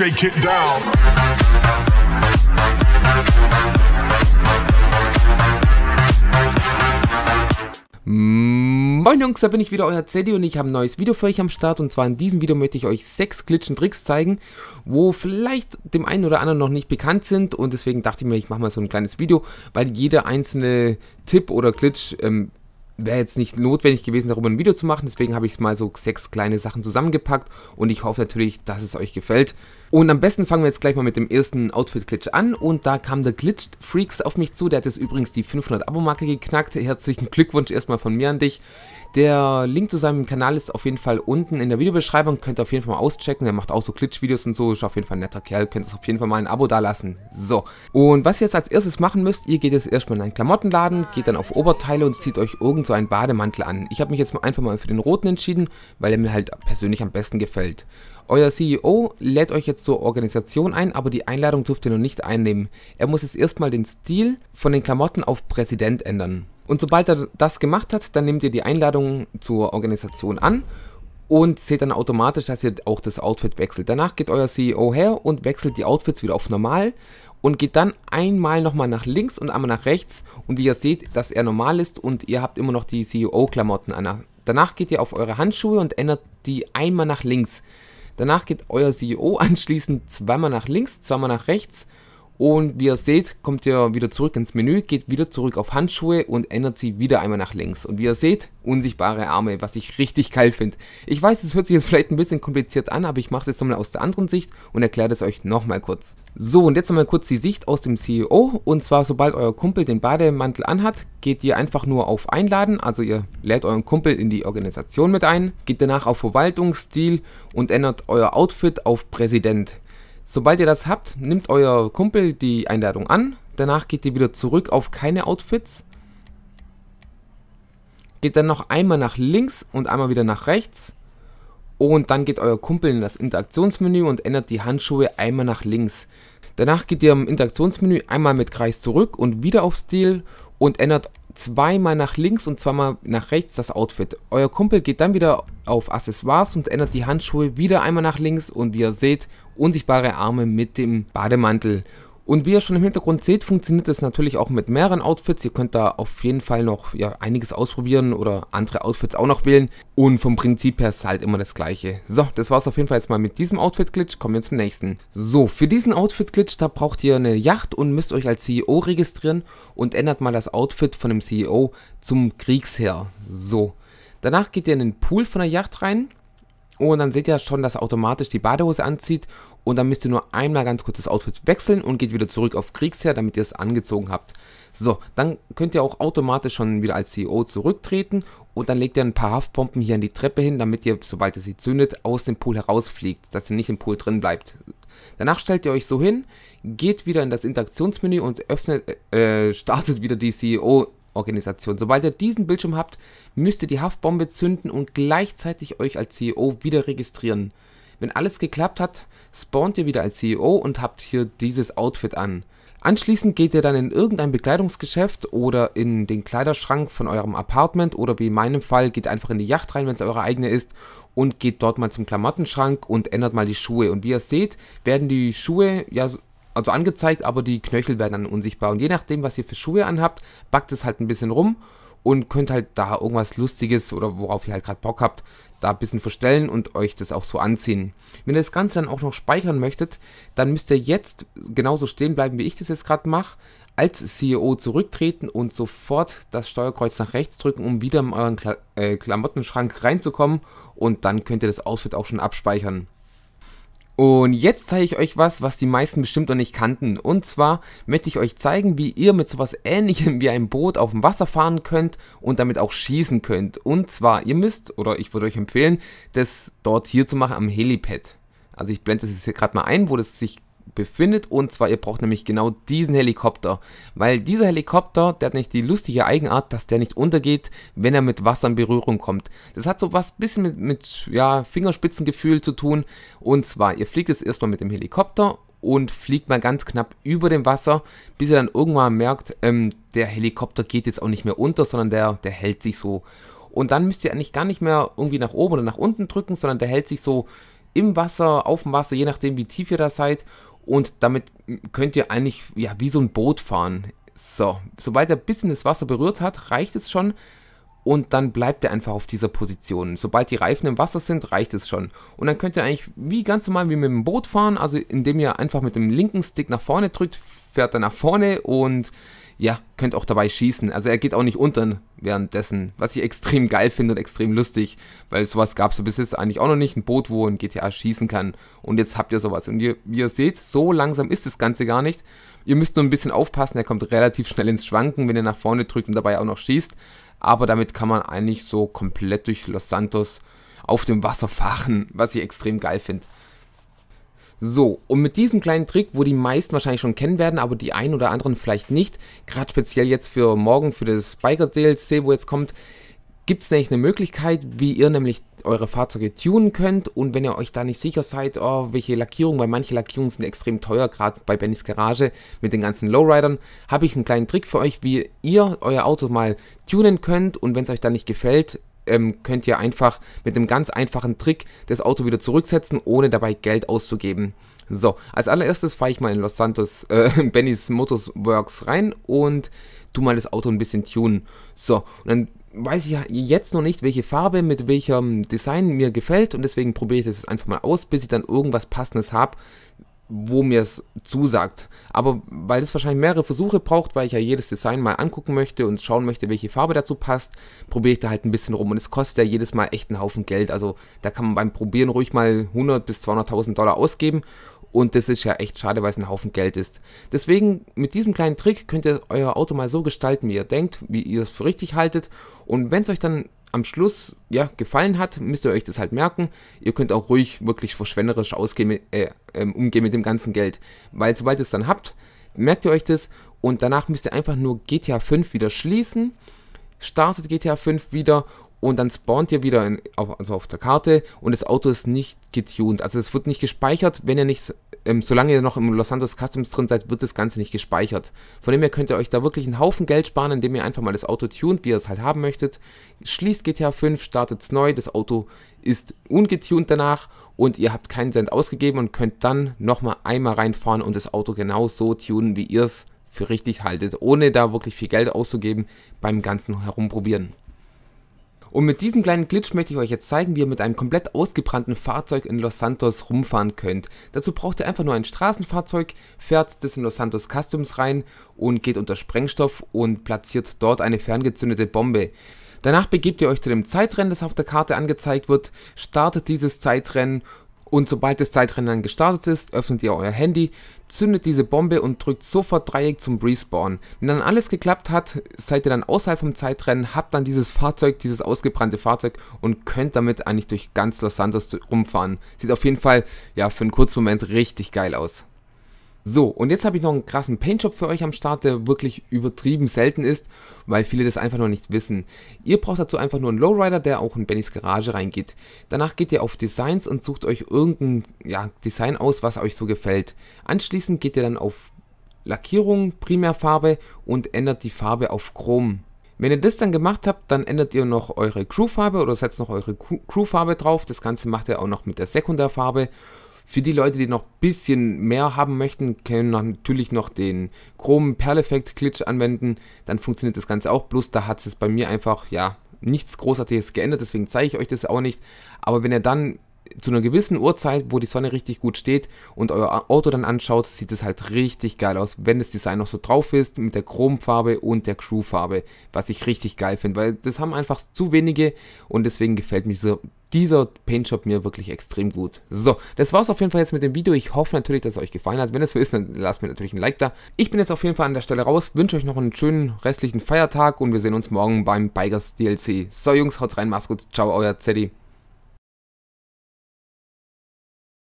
shake it down. Moin Jungs, da bin ich wieder, euer Zeddy und ich habe ein neues Video für euch am Start und zwar in diesem Video möchte ich euch sechs Glitch und Tricks zeigen, wo vielleicht dem einen oder anderen noch nicht bekannt sind und deswegen dachte ich mir, ich mache mal so ein kleines Video, weil jeder einzelne Tipp oder Glitch ähm, wäre jetzt nicht notwendig gewesen, darüber ein Video zu machen. Deswegen habe ich mal so sechs kleine Sachen zusammengepackt und ich hoffe natürlich, dass es euch gefällt. Und am besten fangen wir jetzt gleich mal mit dem ersten Outfit-Glitch an und da kam der Glitch Freaks auf mich zu. Der hat jetzt übrigens die 500 Abo-Marke geknackt. Herzlichen Glückwunsch erstmal von mir an dich. Der Link zu seinem Kanal ist auf jeden Fall unten in der Videobeschreibung, könnt ihr auf jeden Fall mal auschecken. Er macht auch so Glitch-Videos und so, ist auf jeden Fall ein netter Kerl, könnt ihr auf jeden Fall mal ein Abo dalassen. So, und was ihr jetzt als erstes machen müsst, ihr geht jetzt erstmal in einen Klamottenladen, geht dann auf Oberteile und zieht euch irgend so einen Bademantel an. Ich habe mich jetzt einfach mal für den roten entschieden, weil er mir halt persönlich am besten gefällt. Euer CEO lädt euch jetzt zur Organisation ein, aber die Einladung dürft ihr noch nicht einnehmen. Er muss jetzt erstmal den Stil von den Klamotten auf Präsident ändern. Und sobald er das gemacht hat, dann nehmt ihr die Einladung zur Organisation an und seht dann automatisch, dass ihr auch das Outfit wechselt. Danach geht euer CEO her und wechselt die Outfits wieder auf normal und geht dann einmal nochmal nach links und einmal nach rechts und wie ihr seht, dass er normal ist und ihr habt immer noch die CEO-Klamotten an. Danach geht ihr auf eure Handschuhe und ändert die einmal nach links. Danach geht euer CEO anschließend zweimal nach links, zweimal nach rechts und wie ihr seht, kommt ihr wieder zurück ins Menü, geht wieder zurück auf Handschuhe und ändert sie wieder einmal nach links. Und wie ihr seht, unsichtbare Arme, was ich richtig geil finde. Ich weiß, es hört sich jetzt vielleicht ein bisschen kompliziert an, aber ich mache es jetzt nochmal aus der anderen Sicht und erkläre das euch nochmal kurz. So, und jetzt nochmal kurz die Sicht aus dem CEO. Und zwar, sobald euer Kumpel den Bademantel anhat, geht ihr einfach nur auf Einladen, also ihr lädt euren Kumpel in die Organisation mit ein, geht danach auf Verwaltungsstil und ändert euer Outfit auf Präsident. Sobald ihr das habt, nimmt euer Kumpel die Einladung an. Danach geht ihr wieder zurück auf keine Outfits. Geht dann noch einmal nach links und einmal wieder nach rechts. Und dann geht euer Kumpel in das Interaktionsmenü und ändert die Handschuhe einmal nach links. Danach geht ihr im Interaktionsmenü einmal mit Kreis zurück und wieder auf Stil und ändert zweimal nach links und zweimal nach rechts das Outfit. Euer Kumpel geht dann wieder auf Accessoires und ändert die Handschuhe wieder einmal nach links und wie ihr seht, unsichtbare Arme mit dem Bademantel. Und wie ihr schon im Hintergrund seht, funktioniert das natürlich auch mit mehreren Outfits. Ihr könnt da auf jeden Fall noch ja, einiges ausprobieren oder andere Outfits auch noch wählen. Und vom Prinzip her ist halt immer das gleiche. So, das war's auf jeden Fall jetzt mal mit diesem Outfit-Glitch. Kommen wir zum nächsten. So, für diesen Outfit-Glitch, da braucht ihr eine Yacht und müsst euch als CEO registrieren und ändert mal das Outfit von dem CEO zum Kriegsherr. So. Danach geht ihr in den Pool von der Yacht rein und dann seht ihr schon, dass er automatisch die Badehose anzieht und dann müsst ihr nur einmal ganz kurz das Outfit wechseln und geht wieder zurück auf Kriegsherr, damit ihr es angezogen habt. So, dann könnt ihr auch automatisch schon wieder als CEO zurücktreten und dann legt ihr ein paar Haftbomben hier an die Treppe hin, damit ihr, sobald ihr sie zündet, aus dem Pool herausfliegt, dass ihr nicht im Pool drin bleibt. Danach stellt ihr euch so hin, geht wieder in das Interaktionsmenü und öffnet, äh, äh startet wieder die CEO Organisation. Sobald ihr diesen Bildschirm habt, müsst ihr die Haftbombe zünden und gleichzeitig euch als CEO wieder registrieren. Wenn alles geklappt hat, spawnt ihr wieder als CEO und habt hier dieses Outfit an. Anschließend geht ihr dann in irgendein Bekleidungsgeschäft oder in den Kleiderschrank von eurem Apartment oder wie in meinem Fall geht einfach in die Yacht rein, wenn es eure eigene ist und geht dort mal zum Klamottenschrank und ändert mal die Schuhe. Und wie ihr seht, werden die Schuhe ja also angezeigt, aber die Knöchel werden dann unsichtbar. Und je nachdem, was ihr für Schuhe anhabt, backt es halt ein bisschen rum und könnt halt da irgendwas Lustiges oder worauf ihr halt gerade Bock habt, da ein bisschen verstellen und euch das auch so anziehen. Wenn ihr das Ganze dann auch noch speichern möchtet, dann müsst ihr jetzt genauso stehen bleiben, wie ich das jetzt gerade mache, als CEO zurücktreten und sofort das Steuerkreuz nach rechts drücken, um wieder in euren Kla äh, Klamottenschrank reinzukommen und dann könnt ihr das Outfit auch schon abspeichern. Und jetzt zeige ich euch was, was die meisten bestimmt noch nicht kannten. Und zwar möchte ich euch zeigen, wie ihr mit sowas ähnlichem wie einem Boot auf dem Wasser fahren könnt und damit auch schießen könnt. Und zwar, ihr müsst, oder ich würde euch empfehlen, das dort hier zu machen am Helipad. Also ich blende das jetzt hier gerade mal ein, wo das sich befindet. Und zwar, ihr braucht nämlich genau diesen Helikopter. Weil dieser Helikopter, der hat nicht die lustige Eigenart, dass der nicht untergeht, wenn er mit Wasser in Berührung kommt. Das hat so was bisschen mit, mit ja, Fingerspitzengefühl zu tun. Und zwar, ihr fliegt jetzt erstmal mit dem Helikopter und fliegt mal ganz knapp über dem Wasser, bis ihr dann irgendwann merkt, ähm, der Helikopter geht jetzt auch nicht mehr unter, sondern der, der hält sich so. Und dann müsst ihr eigentlich gar nicht mehr irgendwie nach oben oder nach unten drücken, sondern der hält sich so im Wasser, auf dem Wasser, je nachdem wie tief ihr da seid und damit könnt ihr eigentlich ja, wie so ein Boot fahren. So, sobald er ein bisschen das Wasser berührt hat, reicht es schon. Und dann bleibt er einfach auf dieser Position. Sobald die Reifen im Wasser sind, reicht es schon. Und dann könnt ihr eigentlich wie ganz normal wie mit dem Boot fahren. Also indem ihr einfach mit dem linken Stick nach vorne drückt, fährt er nach vorne und ja, könnt auch dabei schießen. Also er geht auch nicht unten währenddessen, was ich extrem geil finde und extrem lustig, weil sowas gab es bis jetzt eigentlich auch noch nicht, ein Boot, wo ein GTA schießen kann. Und jetzt habt ihr sowas. Und ihr, wie ihr seht, so langsam ist das Ganze gar nicht. Ihr müsst nur ein bisschen aufpassen, er kommt relativ schnell ins Schwanken, wenn ihr nach vorne drückt und dabei auch noch schießt. Aber damit kann man eigentlich so komplett durch Los Santos auf dem Wasser fahren, was ich extrem geil finde. So, und mit diesem kleinen Trick, wo die meisten wahrscheinlich schon kennen werden, aber die einen oder anderen vielleicht nicht, gerade speziell jetzt für morgen, für das Biker DLC, wo jetzt kommt, gibt es nämlich eine Möglichkeit, wie ihr nämlich eure Fahrzeuge tunen könnt und wenn ihr euch da nicht sicher seid, oh, welche Lackierung, weil manche Lackierungen sind extrem teuer, gerade bei Bennys Garage mit den ganzen Lowridern, habe ich einen kleinen Trick für euch, wie ihr euer Auto mal tunen könnt und wenn es euch da nicht gefällt, ähm, könnt ihr einfach mit einem ganz einfachen Trick das Auto wieder zurücksetzen, ohne dabei Geld auszugeben. So, als allererstes fahre ich mal in Los Santos, äh, Bennys Motors Works rein und tu mal das Auto ein bisschen tunen. So, und dann weiß ich jetzt noch nicht, welche Farbe mit welchem Design mir gefällt und deswegen probiere ich das jetzt einfach mal aus, bis ich dann irgendwas passendes habe, wo mir es zusagt. Aber weil es wahrscheinlich mehrere Versuche braucht, weil ich ja jedes Design mal angucken möchte und schauen möchte, welche Farbe dazu passt, probiere ich da halt ein bisschen rum. Und es kostet ja jedes Mal echt einen Haufen Geld. Also da kann man beim Probieren ruhig mal 100 bis 200.000 Dollar ausgeben. Und das ist ja echt schade, weil es ein Haufen Geld ist. Deswegen, mit diesem kleinen Trick könnt ihr euer Auto mal so gestalten, wie ihr denkt, wie ihr es für richtig haltet. Und wenn es euch dann am Schluss ja, gefallen hat, müsst ihr euch das halt merken. Ihr könnt auch ruhig wirklich verschwenderisch ausgehen, äh, äh, umgehen mit dem ganzen Geld. Weil sobald ihr es dann habt, merkt ihr euch das und danach müsst ihr einfach nur GTA 5 wieder schließen, startet GTA 5 wieder und dann spawnt ihr wieder in, auf, also auf der Karte und das Auto ist nicht getuned. Also es wird nicht gespeichert, wenn ihr nicht ähm, solange ihr noch im Los Santos Customs drin seid, wird das Ganze nicht gespeichert. Von dem her könnt ihr euch da wirklich einen Haufen Geld sparen, indem ihr einfach mal das Auto tunt, wie ihr es halt haben möchtet. Schließt GTA 5, startet es neu, das Auto ist ungetunt danach und ihr habt keinen Cent ausgegeben und könnt dann nochmal einmal reinfahren und das Auto genau so tunen, wie ihr es für richtig haltet, ohne da wirklich viel Geld auszugeben beim ganzen Herumprobieren. Und mit diesem kleinen Glitch möchte ich euch jetzt zeigen, wie ihr mit einem komplett ausgebrannten Fahrzeug in Los Santos rumfahren könnt. Dazu braucht ihr einfach nur ein Straßenfahrzeug, fährt das in Los Santos Customs rein und geht unter Sprengstoff und platziert dort eine ferngezündete Bombe. Danach begebt ihr euch zu dem Zeitrennen, das auf der Karte angezeigt wird, startet dieses Zeitrennen und sobald das Zeitrennen gestartet ist, öffnet ihr euer Handy, zündet diese Bombe und drückt sofort Dreieck zum Respawn. Wenn dann alles geklappt hat, seid ihr dann außerhalb vom Zeitrennen, habt dann dieses Fahrzeug, dieses ausgebrannte Fahrzeug und könnt damit eigentlich durch ganz Los Santos rumfahren. Sieht auf jeden Fall, ja, für einen kurzen Moment richtig geil aus. So, und jetzt habe ich noch einen krassen Paintjob für euch am Start, der wirklich übertrieben selten ist, weil viele das einfach noch nicht wissen. Ihr braucht dazu einfach nur einen Lowrider, der auch in Bennys Garage reingeht. Danach geht ihr auf Designs und sucht euch irgendein ja, Design aus, was euch so gefällt. Anschließend geht ihr dann auf Lackierung, Primärfarbe und ändert die Farbe auf Chrom. Wenn ihr das dann gemacht habt, dann ändert ihr noch eure Crewfarbe oder setzt noch eure Crewfarbe drauf. Das Ganze macht ihr auch noch mit der Sekundärfarbe für die Leute, die noch ein bisschen mehr haben möchten, können natürlich noch den Chrome Perleffekt Glitch anwenden. Dann funktioniert das Ganze auch. Bloß da hat es bei mir einfach, ja, nichts Großartiges geändert. Deswegen zeige ich euch das auch nicht. Aber wenn ihr dann zu einer gewissen Uhrzeit, wo die Sonne richtig gut steht und euer Auto dann anschaut, sieht es halt richtig geil aus, wenn das Design noch so drauf ist, mit der Chromfarbe und der Crewfarbe, was ich richtig geil finde, weil das haben einfach zu wenige und deswegen gefällt mir dieser, dieser Paintjob mir wirklich extrem gut. So, das war's auf jeden Fall jetzt mit dem Video. Ich hoffe natürlich, dass es euch gefallen hat. Wenn es so ist, dann lasst mir natürlich ein Like da. Ich bin jetzt auf jeden Fall an der Stelle raus, wünsche euch noch einen schönen restlichen Feiertag und wir sehen uns morgen beim Bikers DLC. So Jungs, haut rein, macht's gut, ciao, euer Zeddy.